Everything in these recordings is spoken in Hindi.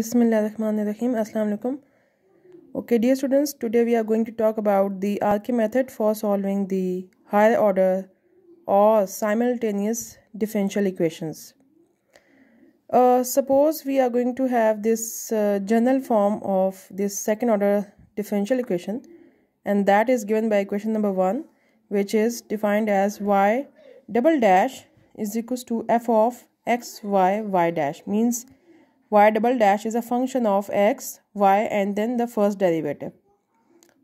Bismillahirrahmanirrahim. Assalamu alaikum. Okay, dear students, today we are going to talk about the RK method for solving the higher order or simultaneous differential equations. Uh, suppose we are going to have this uh, general form of this second order differential equation and that is given by equation number 1 which is defined as y double dash is equals to f of x y y dash means y double dash is a function of x, y and then the first derivative.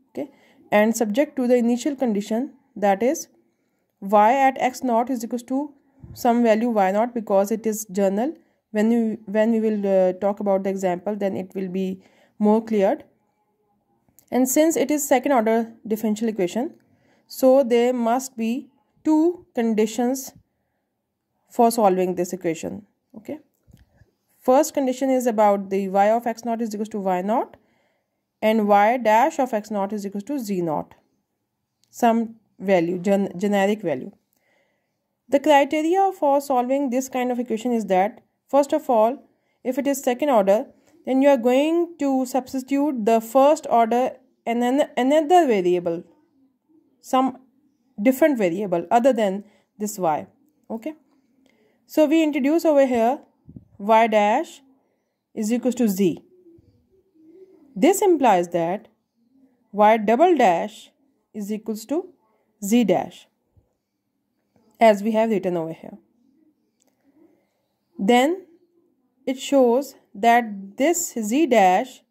Okay. And subject to the initial condition that is y at x naught is equal to some value y naught because it is journal. When, you, when we will uh, talk about the example then it will be more cleared. And since it is second order differential equation so there must be two conditions for solving this equation. Okay. First condition is about the y of x naught is equals to y naught and y dash of x naught is equals to z naught. Some value, gen generic value. The criteria for solving this kind of equation is that, first of all, if it is second order, then you are going to substitute the first order and then another variable, some different variable other than this y. Okay. So we introduce over here y dash is equals to z. This implies that y double dash is equals to z dash as we have written over here. Then it shows that this z dash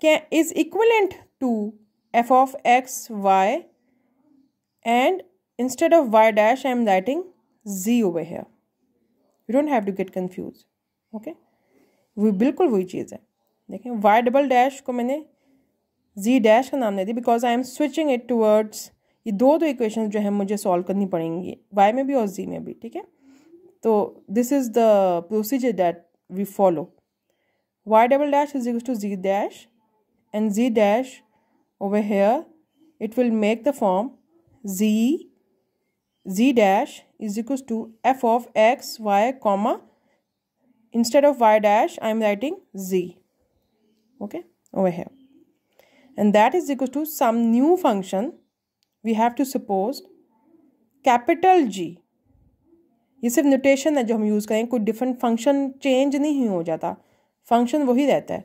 can, is equivalent to f of x y and instead of y dash I am writing z over here. You don't have to get confuse okay वो बिल्कुल वही चीज़ है देखें वाई डबल डैश को मैंने जी डैश का नाम दे दिया because I am switching it towards ये दो दो इक्वेशन जो है मुझे सॉल्व करनी पड़ेंगी वाई में भी और जी में भी ठीक है तो this is the procedure that we follow y double dash is equal to z dash and z dash over here it will make the form z z dash is equals to f of x y comma instead of y dash I am writing z okay over here and that is equals to some new function we have to suppose capital G ये सिर्फ नोटेशन है जो हम यूज़ करें कोई डिफरेंट फंक्शन चेंज नहीं हो जाता फंक्शन वही रहता है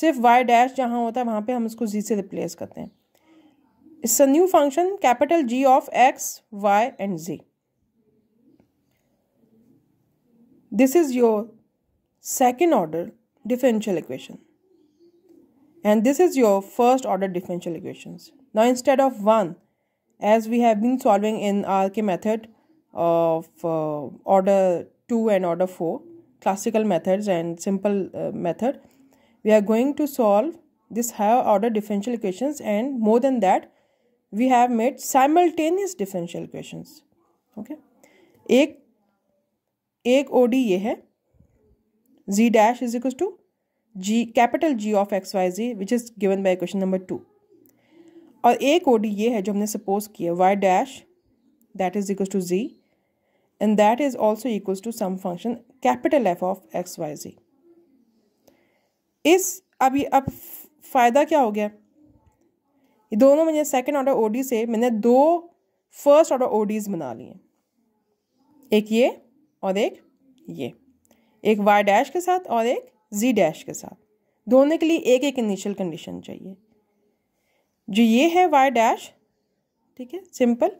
सिर्फ y डैश जहाँ होता है वहाँ पे हम उसको z से रिप्लेस करते हैं It's a new function capital G of x, y and z. This is your second order differential equation. And this is your first order differential equations. Now instead of 1 as we have been solving in RK method of uh, order 2 and order 4 classical methods and simple uh, method we are going to solve this higher order differential equations and more than that we have made simultaneous differential equations okay एक एक ओडी ये है z dash is equal to g capital G of x y z which is given by question number two और एक ओडी ये है जो हमने सपोज किया y dash that is equal to z and that is also equals to some function capital F of x y z इस अभी अब फायदा क्या हो गया ये दोनों मुझे सेकेंड ऑर्डर ओडी से मैंने दो फर्स्ट ऑर्डर ओडीज बना लिए एक ये और एक ये एक वाई डैश के साथ और एक जी डैश के साथ दोनों के लिए एक एक इनिशियल कंडीशन चाहिए जो ये है वाई डैश ठीक है सिंपल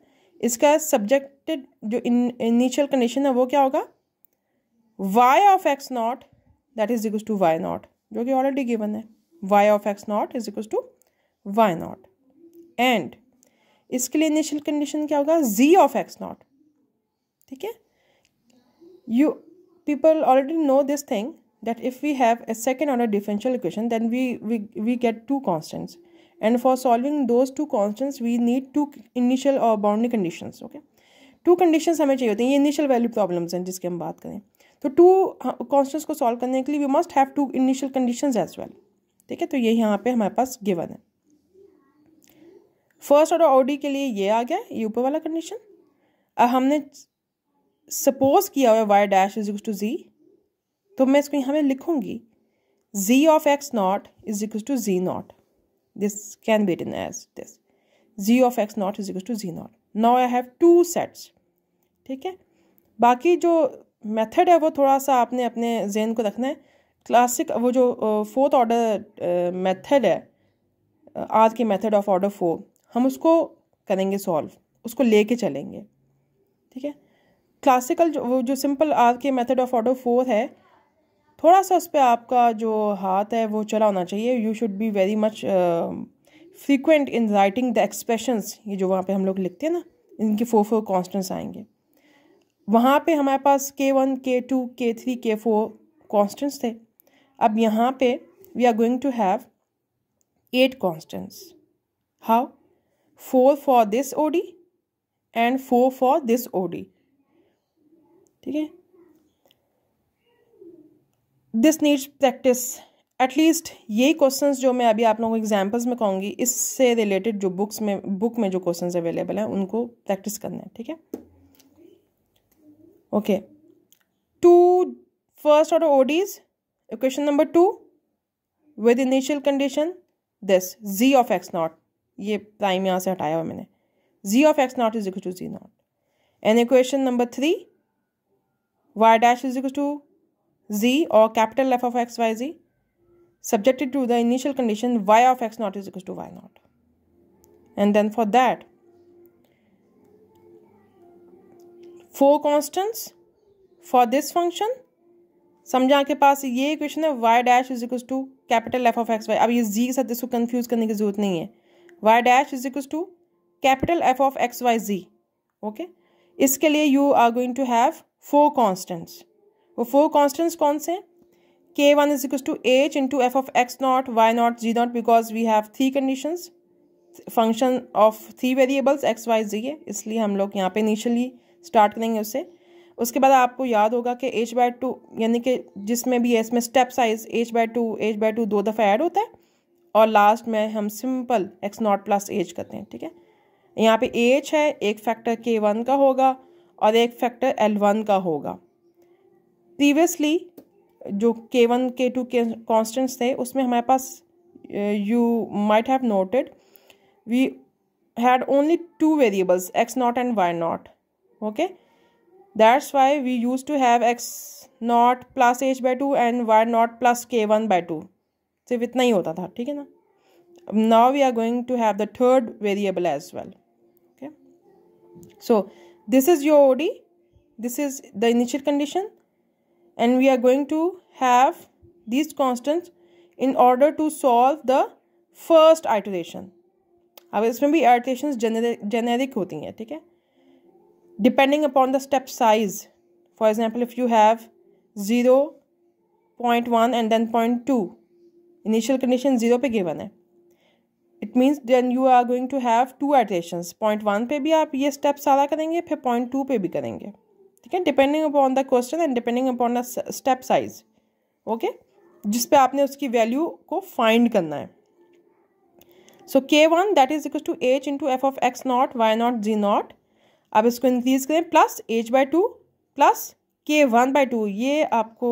इसका सब्जेक्टेड जो इनिशियल कंडीशन है वो क्या होगा y of x not that is equal to y not जो कि ऑलरेडी गिवन है y of x not is equal to y not and इसके लिए इनिशियल कंडीशन क्या होगा जी ऑफ एक्स नॉट ठीक है you people already know this thing that if we have a second order differential equation then we we get two constants and for solving those two constants we need two initial और boundary condition okay two condition हमें चाहिए होते हैं ये इनिशियल वैल्यू प्रॉब्लम्स हैं जिसकी हम बात करें तो टू कॉन्स्टेंट्स हाँ, को सॉल्व करने के लिए we must have two initial condition as well ठीक है तो ये यहाँ पे हमारे पास गिवन है फर्स्ट ऑर्डर ऑडी के लिए ये आ गया ये ऊपर वाला कंडीशन अब हमने सपोज किया हुआ y dash is to z तो मैं इसको यहाँ पे लिखूंगी z of x not is equals to z not this can be written as this z of x not is equal to z not now I have two sets ठीक है बाकी जो मेथड है वो थोड़ा सा आपने अपने जेन को रखना है क्लासिक वो जो फोर्थ ऑर्डर मेथड है आज के मेथड ऑफ ऑर्डर फोर हम उसको करेंगे सॉल्व उसको ले कर चलेंगे ठीक है क्लासिकल जो वो जो simple R K method of order four है थोड़ा सा उस पर आपका जो हाथ है वो चला होना चाहिए you should be very much frequent in writing the expressions ये जो वहाँ पे हम लोग लिखते हैं ना इनके फोर फोर कॉन्स्टेंट्स आएंगे वहाँ पे हमारे पास के वन के टू के थ्री के फोर कॉन्स्टेंट्स थे अब यहाँ पे we are going to have eight constants how four for this ODE and four for this ODE ठीक है दिस नीड्स प्रैक्टिस एटलीस्ट यही क्वेश्चन जो मैं अभी आप लोगों को एग्जाम्पल्स में कहूँगी इससे रिलेटेड जो बुक्स में बुक में जो क्वेश्चन अवेलेबल हैं उनको प्रैक्टिस करना है ठीक है okay two first order ODEs question number two with initial condition this z of x not ये प्राइम यहाँ से हटाया हुआ मैंने z of x not is equal to z not an equation number three y dash is equal to z और capital F of x y z subjected to the initial condition y of x not is equal to y not and then for that four constants for this function समझा के पास ये इक्वेशन है y dash is equal to capital F of x y अब ये जी के साथ इसको कंफ्यूज करने की जरूरत नहीं है y dash is equal to capital F of x y z okay इसके लिए you are going to have four constants वो फोर कॉन्स्टेंट्स कौन से हैं K one is equal to h to F of x not y not z not because we have three conditions function of three variables x y z है इसलिए हम लोग यहाँ पे इनिशियली स्टार्ट करेंगे उसे उसके बाद आपको याद होगा कि एच बाय टू यानी कि जिसमें भी है इसमें step size h by two h by two दो दफ़ा ऐड होता है और लास्ट में हम simple x not plus h करते हैं ठीक है यहाँ पे एज है एक फैक्टर के वन का होगा और एक फैक्टर एल वन का होगा प्रीवियसली जो के वन के टू के कॉन्स्टेंट्स थे उसमें हमारे पास you might have noted we had only two variables x not and y not okay that's why we use to have x not plus h by two and y not plus K one by two सिर्फ तो इतना ही होता था ठीक है ना now we are going to have the third variable as well okay so this is your ODE this is the initial condition and we are going to have this constant in order to solve the first iteration अब इसमें भी आइटोरेशन जेनेरिक होती हैं ठीक है depending upon the step size for example if you have zero point one and then point two initial condition zero पे गिवन है it means then you are going to have two iteration point one पे भी आप ये स्टेप सारा करेंगे फिर पॉइंट टू पे भी करेंगे ठीक है depending upon the question and depending upon the step size okay जिस पे आपने उसकी वैल्यू को फाइंड करना है so K one that is equal to h into f of x not y not z not आप इसको इंक्रीज करें plus h by two plus K one by two ये आपको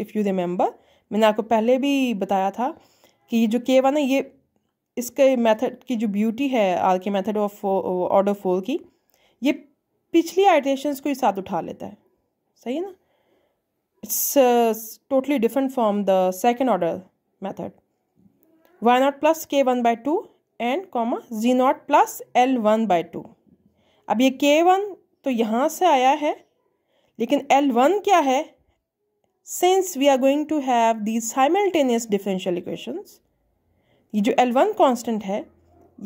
इफ़ यू रिमेंबर मैंने आपको पहले भी बताया था कि जो के वन है ये इसके मेथड की जो ब्यूटी है are K method of order four की ये पिछली आइटेशंस को ही साथ उठा लेता है सही है ना it's totally different from the second order method y not plus K one by two and comma z not plus L one by two अब ये के वन तो यहाँ से आया है लेकिन एल वन क्या है since we are going to have these simultaneous differential equations ये जो एल वन कॉन्स्टेंट है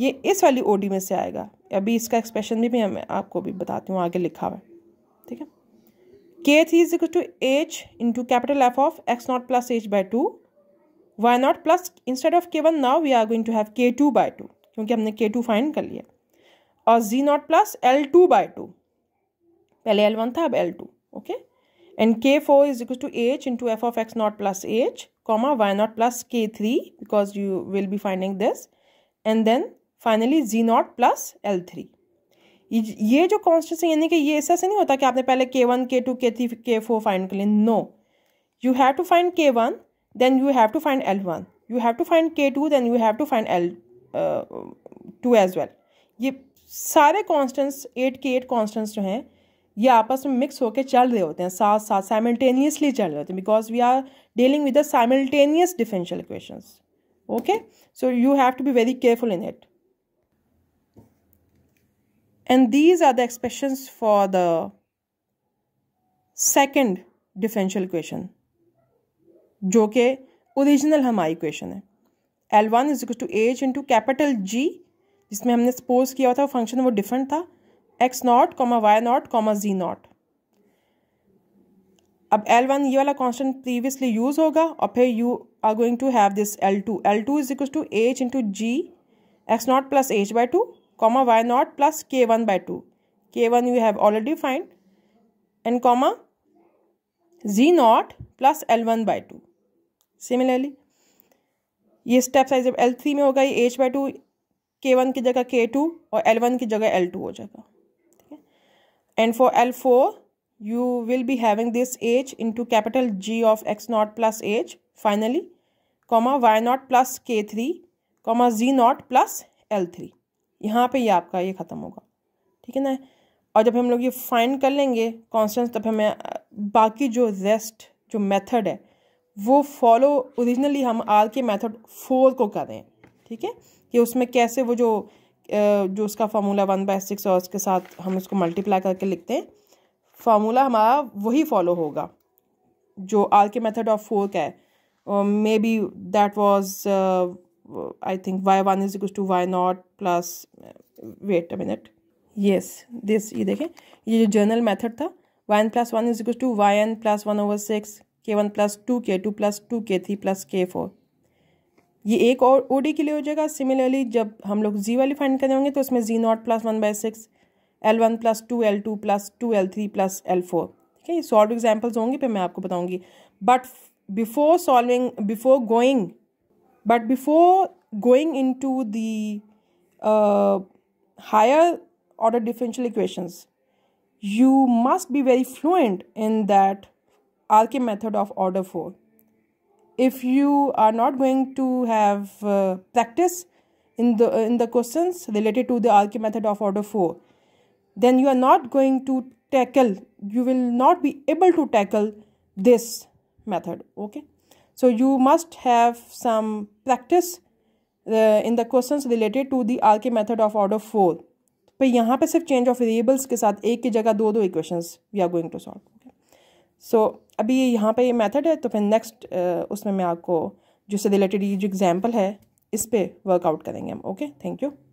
ये इस वाली ओ डी में से आएगा अभी इसका एक्सप्रेशन भी मैं आपको अभी बताती हूँ आगे लिखा हुआ है ठीक है K three is equal to h into capital F of x not plus h by two y not plus instead of K one now we are going to have K two by two क्योंकि हमने के टू फाइंड कर लिया और z not plus L two by two पहले एल वन था अब L two okay okay? and k4 is equal to h into f of x naught plus h comma y naught plus k3 because you will be finding this and then finally z naught plus l3 ये जो कॉन्स्टेंस है यानी कि ये ऐसा से नहीं होता कि आपने पहले k1 k2 k3 k4 find कर लिए no you have to find k1 then you have to find find l1 You have to find find k2 then you have to find find l2 uh, as well. ये सारे constants, 8 k 8 constants जो हैं ये आपस में मिक्स होकर चल रहे होते हैं साथ साथ साइमल्टेनियसली चल रहे होते हैं because we are dealing with the simultaneous differential equation okay so you have to be very careful in it and these are the expressions for the second differential equation जो कि ओरिजिनल हमारी इक्वेशन है L one is two h into capital G जिसमें हमने सपोज किया था फंक्शन वो डिफरेंट था x not comma y not comma z not अब एल वन ये वाला कॉन्स्टेंट प्रीवियसली यूज होगा और फिर you are going to have this L two L two is equal to h into g x not plus h by two comma y not plus K one by two K one you have already find and comma z not plus L one by two similarly ये स्टेप साइज जब एल थ्री में होगा ये h by two K one की जगह के टू और एल वन की जगह एल टू हो जाएगा And for L4, you will be having this h into capital G of x naught plus h finally, comma y naught plus k3, comma z naught plus L3. यहाँ पे ये आपका ये ख़त्म होगा ठीक है ना और जब हम लोग ये फाइंड कर लेंगे कॉन्स्टेंट तब हमें बाकी जो रेस्ट जो मेथड है वो फॉलो ओरिजिनली हम आर के मेथड फोर को कर रहे हैं ठीक है कि उसमें कैसे वो जो जो उसका फार्मूला वन बाई सिक्स और उसके साथ हम उसको मल्टीप्लाई करके लिखते हैं फार्मूला हमारा वही फॉलो होगा जो are K method of four का है maybe that was I think y one is equal to y not plus wait a minute yes this ये देखें ये जो जर्नल मेथड था y n plus one is equal to y n plus one over six K one plus two K two plus two K three plus K four ये एक और ओ के लिए हो जाएगा सिमिलरली जब हम लोग जी वाली फाइंड करने होंगे तो उसमें z not plus one by six L one plus two L two plus two L three plus L four ठीक है ये सॉल्व एग्जाम्पल्स होंगे फिर मैं आपको बताऊँगी but before solving before going but before going into the order differential equations you must be very fluent in that R K method of order four if you are not going to have uh, practice in the uh, in the questions related to the RQ method of order 4 then you are not going to tackle you will not be able to tackle this method okay so you must have some practice uh, in the questions related to the RK method of order 4 पर यहाँ पे सिर्फ चेंज ऑफ वेरिएबल्स के साथ एक की जगह दो दो equations we are going to solve so अभी यहाँ पे ये मेथड है तो फिर नेक्स्ट उसमें मैं आपको जिससे रिलेटेड ये जो एग्ज़ाम्पल है इस पर वर्कआउट करेंगे हम ओके थैंक यू